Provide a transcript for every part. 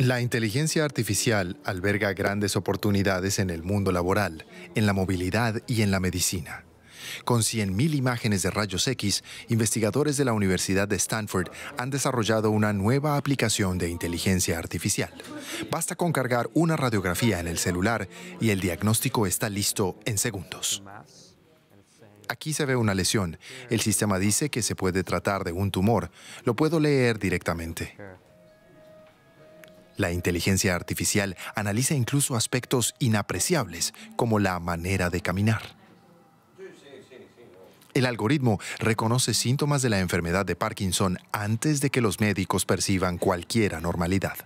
La inteligencia artificial alberga grandes oportunidades en el mundo laboral, en la movilidad y en la medicina. Con 100.000 imágenes de rayos X, investigadores de la Universidad de Stanford han desarrollado una nueva aplicación de inteligencia artificial. Basta con cargar una radiografía en el celular y el diagnóstico está listo en segundos. Aquí se ve una lesión. El sistema dice que se puede tratar de un tumor. Lo puedo leer directamente. La inteligencia artificial analiza incluso aspectos inapreciables, como la manera de caminar. El algoritmo reconoce síntomas de la enfermedad de Parkinson antes de que los médicos perciban cualquier anormalidad.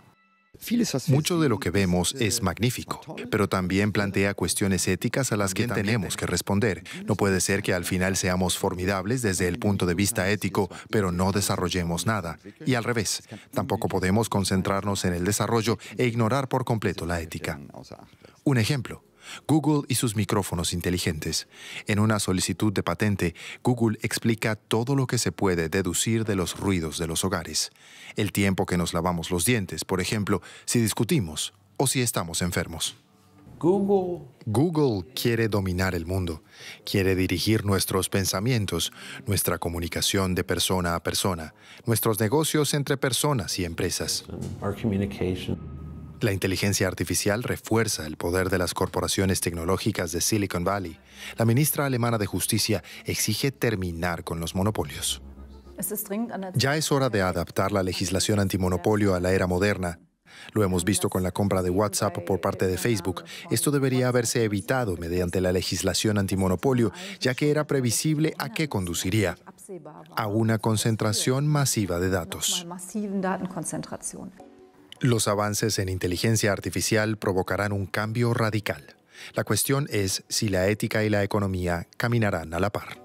Mucho de lo que vemos es magnífico, pero también plantea cuestiones éticas a las que tenemos que responder. No puede ser que al final seamos formidables desde el punto de vista ético, pero no desarrollemos nada. Y al revés, tampoco podemos concentrarnos en el desarrollo e ignorar por completo la ética. Un ejemplo. Google y sus micrófonos inteligentes. En una solicitud de patente, Google explica todo lo que se puede deducir de los ruidos de los hogares. El tiempo que nos lavamos los dientes, por ejemplo, si discutimos o si estamos enfermos. Google. Google quiere dominar el mundo, quiere dirigir nuestros pensamientos, nuestra comunicación de persona a persona, nuestros negocios entre personas y empresas. La inteligencia artificial refuerza el poder de las corporaciones tecnológicas de Silicon Valley. La ministra alemana de Justicia exige terminar con los monopolios. Ya es hora de adaptar la legislación antimonopolio a la era moderna. Lo hemos visto con la compra de WhatsApp por parte de Facebook. Esto debería haberse evitado mediante la legislación antimonopolio, ya que era previsible a qué conduciría. A una concentración masiva de datos. Los avances en inteligencia artificial provocarán un cambio radical. La cuestión es si la ética y la economía caminarán a la par.